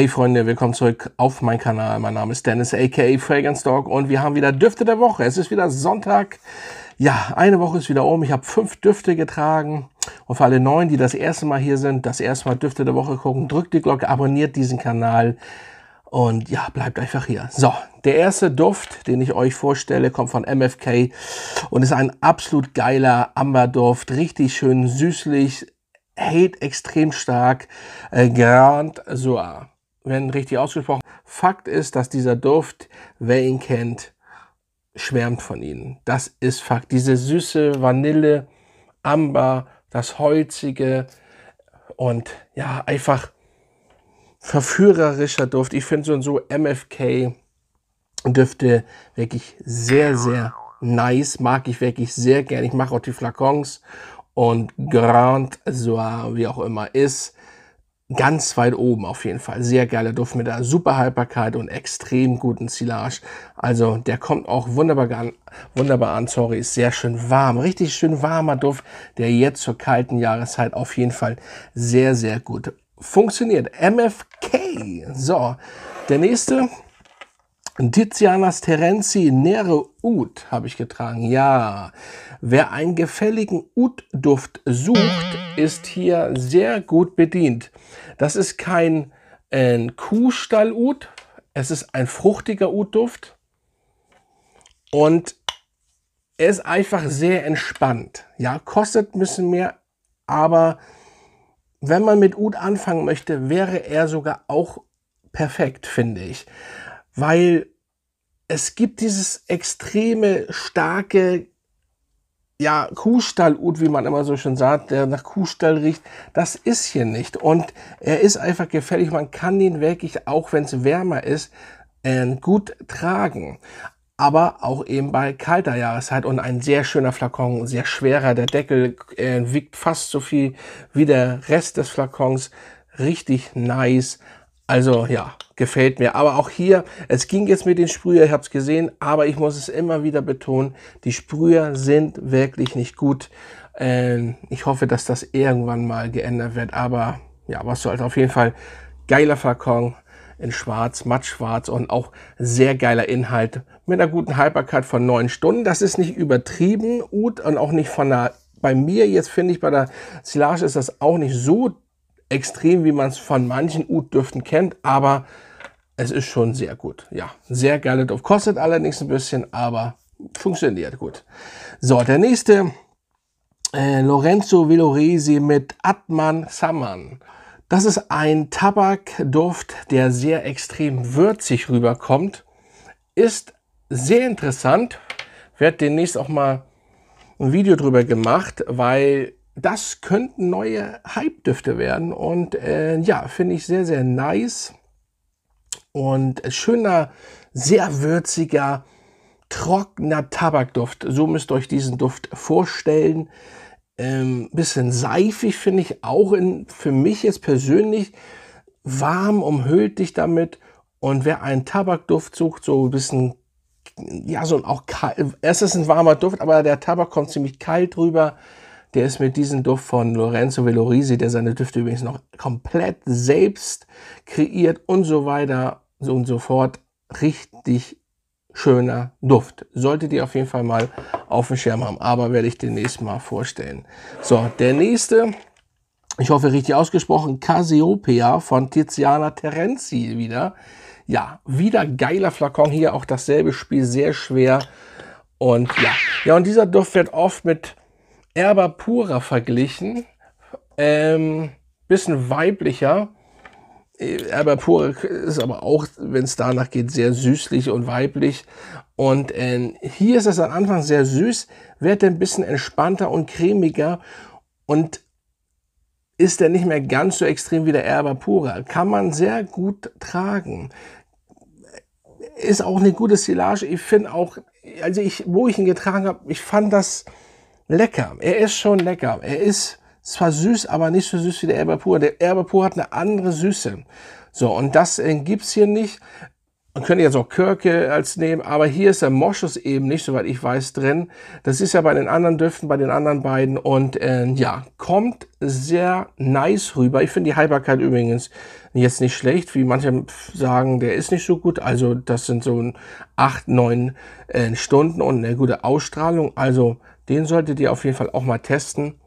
Hey Freunde, willkommen zurück auf meinen Kanal. Mein Name ist Dennis aka Fragrance Dog und wir haben wieder Düfte der Woche. Es ist wieder Sonntag. Ja, eine Woche ist wieder um. Ich habe fünf Düfte getragen. Und für alle Neuen, die das erste Mal hier sind, das erste Mal Düfte der Woche gucken, drückt die Glocke, abonniert diesen Kanal und ja, bleibt einfach hier. So, der erste Duft, den ich euch vorstelle, kommt von MFK und ist ein absolut geiler Amberduft. Richtig schön süßlich, Hate extrem stark. Äh, Grand Soir wenn richtig ausgesprochen. Fakt ist, dass dieser Duft, wer ihn kennt, schwärmt von ihnen. Das ist Fakt. Diese süße Vanille, Amber, das Holzige und ja, einfach verführerischer Duft. Ich finde so und so MFK Düfte wirklich sehr, sehr nice. Mag ich wirklich sehr gern. Ich mache auch die Flakons und Grand Soir, wie auch immer ist ganz weit oben auf jeden Fall. Sehr geiler Duft mit einer super Haltbarkeit und extrem guten Silage. Also der kommt auch wunderbar an, wunderbar an. Sorry, ist sehr schön warm. Richtig schön warmer Duft, der jetzt zur kalten Jahreszeit auf jeden Fall sehr, sehr gut funktioniert. MFK. So, der nächste Tizianas Terenzi Nere Ut habe ich getragen. Ja, wer einen gefälligen ut duft sucht, ist hier sehr gut bedient. Das ist kein äh, kuhstall ut es ist ein fruchtiger ut duft und er ist einfach sehr entspannt. Ja, kostet ein bisschen mehr, aber wenn man mit Ut anfangen möchte, wäre er sogar auch perfekt, finde ich weil es gibt dieses extreme, starke, ja, Kuhstallut, wie man immer so schön sagt, der nach Kuhstall riecht, das ist hier nicht. Und er ist einfach gefährlich. Man kann ihn wirklich, auch wenn es wärmer ist, äh, gut tragen. Aber auch eben bei kalter Jahreszeit und ein sehr schöner Flakon, sehr schwerer. Der Deckel äh, wiegt fast so viel wie der Rest des Flakons. Richtig nice also ja, gefällt mir. Aber auch hier, es ging jetzt mit den Sprüher, ich habe es gesehen, aber ich muss es immer wieder betonen, die Sprüher sind wirklich nicht gut. Ähm, ich hoffe, dass das irgendwann mal geändert wird. Aber ja, was soll's, auf jeden Fall geiler Falcon in schwarz, mattschwarz und auch sehr geiler Inhalt mit einer guten Hypercard von neun Stunden. Das ist nicht übertrieben gut und auch nicht von der bei mir jetzt finde ich, bei der Silage ist das auch nicht so extrem, wie man es von manchen u düften kennt, aber es ist schon sehr gut. Ja, sehr geil. Duft. Kostet allerdings ein bisschen, aber funktioniert gut. So, der nächste äh, Lorenzo Villoresi mit Atman Saman. Das ist ein Tabakduft, der sehr extrem würzig rüberkommt. Ist sehr interessant. Werd demnächst auch mal ein Video drüber gemacht, weil das könnten neue Hype-Düfte werden. Und äh, ja, finde ich sehr, sehr nice. Und schöner, sehr würziger, trockener Tabakduft. So müsst ihr euch diesen Duft vorstellen. Ähm, bisschen seifig finde ich auch in, für mich jetzt persönlich. Warm umhüllt dich damit. Und wer einen Tabakduft sucht, so ein bisschen, ja, so auch kalt. Es ist ein warmer Duft, aber der Tabak kommt ziemlich kalt drüber. Der ist mit diesem Duft von Lorenzo Velorisi, der seine Düfte übrigens noch komplett selbst kreiert und so weiter so und so fort. Richtig schöner Duft. Solltet ihr auf jeden Fall mal auf dem Schirm haben, aber werde ich demnächst mal vorstellen. So, der nächste, ich hoffe richtig ausgesprochen, Cassiopeia von Tiziana Terenzi wieder. Ja, wieder geiler Flakon hier, auch dasselbe Spiel, sehr schwer. Und ja, ja, und dieser Duft wird oft mit Erba Pura verglichen. Ähm, bisschen weiblicher. Erba Pura ist aber auch, wenn es danach geht, sehr süßlich und weiblich. Und äh, hier ist es am Anfang sehr süß, wird dann ein bisschen entspannter und cremiger und ist dann nicht mehr ganz so extrem wie der Erba Pura. Kann man sehr gut tragen. Ist auch eine gute Silage. Ich finde auch, also ich, wo ich ihn getragen habe, ich fand das lecker. Er ist schon lecker. Er ist zwar süß, aber nicht so süß wie der Erbe Pur. Der Erbe Pur hat eine andere Süße. So, und das äh, gibt's hier nicht. Man könnte jetzt auch Kirke als nehmen, aber hier ist der Moschus eben nicht, soweit ich weiß, drin. Das ist ja bei den anderen Düften, bei den anderen beiden und äh, ja, kommt sehr nice rüber. Ich finde die Haltbarkeit übrigens jetzt nicht schlecht, wie manche sagen, der ist nicht so gut. Also das sind so acht, neun äh, Stunden und eine gute Ausstrahlung. Also den solltet ihr auf jeden Fall auch mal testen.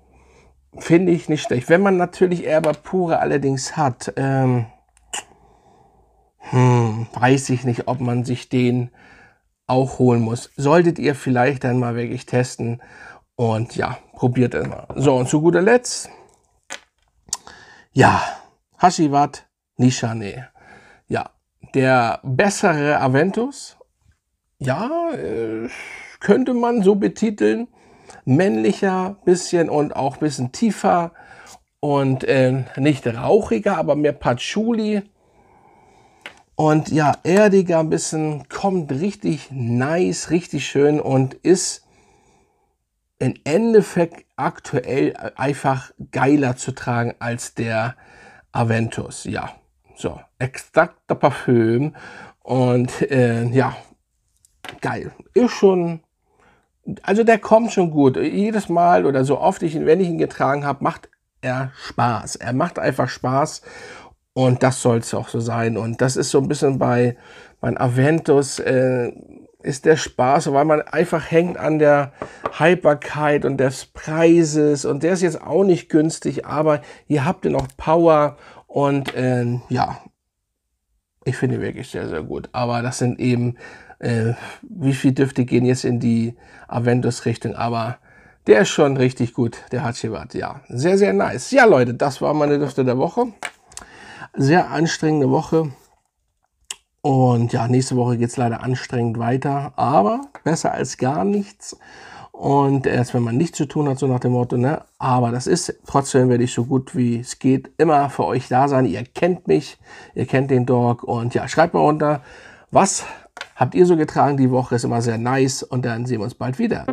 Finde ich nicht schlecht. Wenn man natürlich Erber pure allerdings hat, ähm, hm, weiß ich nicht, ob man sich den auch holen muss. Solltet ihr vielleicht dann mal wirklich testen. Und ja, probiert es mal. So, und zu guter Letzt, ja, Hashivat Nishane. Ja, der bessere Aventus. Ja, äh, könnte man so betiteln männlicher bisschen und auch bisschen tiefer und äh, nicht rauchiger, aber mehr Patchouli. Und ja, erdiger ein bisschen, kommt richtig nice, richtig schön und ist im Endeffekt aktuell äh, einfach geiler zu tragen als der Aventus. Ja, so, extrakter Parfüm und äh, ja, geil. Ist schon also der kommt schon gut. Jedes Mal oder so oft, ich, wenn ich ihn getragen habe, macht er Spaß. Er macht einfach Spaß und das soll es auch so sein. Und das ist so ein bisschen bei mein Aventus. Äh, ist der Spaß, weil man einfach hängt an der Haltbarkeit und des Preises und der ist jetzt auch nicht günstig, aber ihr habt den auch Power und äh, ja, ich finde wirklich sehr, sehr gut. Aber das sind eben äh, wie viel Düfte gehen jetzt in die Aventus-Richtung, aber der ist schon richtig gut, der Hatschebat, ja. Sehr, sehr nice. Ja, Leute, das war meine Düfte der Woche. Sehr anstrengende Woche. Und ja, nächste Woche geht es leider anstrengend weiter, aber besser als gar nichts. Und erst wenn man nichts zu tun hat, so nach dem Motto, ne? Aber das ist, trotzdem werde ich so gut wie es geht immer für euch da sein. Ihr kennt mich, ihr kennt den Dog. Und ja, schreibt mal runter, was Habt ihr so getragen die Woche? Ist immer sehr nice und dann sehen wir uns bald wieder.